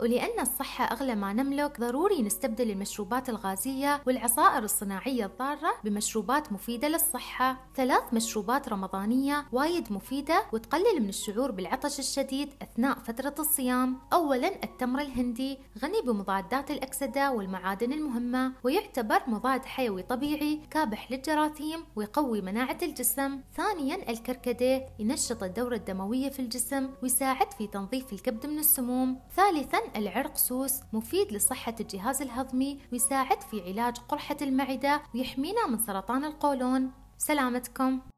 ولأن الصحة أغلى ما نملك ضروري نستبدل المشروبات الغازية والعصائر الصناعية الضارة بمشروبات مفيدة للصحة ثلاث مشروبات رمضانية وايد مفيدة وتقلل من الشعور بالعطش الشديد أثناء فترة الصيام أولا التمر الهندي غني بمضادات الأكسدة والمعادن المهمة ويعتبر مضاد حيوي طبيعي كابح للجراثيم ويقوي مناعة الجسم ثانيا الكركديه ينشط الدورة الدموية في الجسم ويساعد في تنظيف الكبد من السموم ثالثا لأن العرق سوس مفيد لصحة الجهاز الهضمي ويساعد في علاج قرحة المعدة ويحمينا من سرطان القولون سلامتكم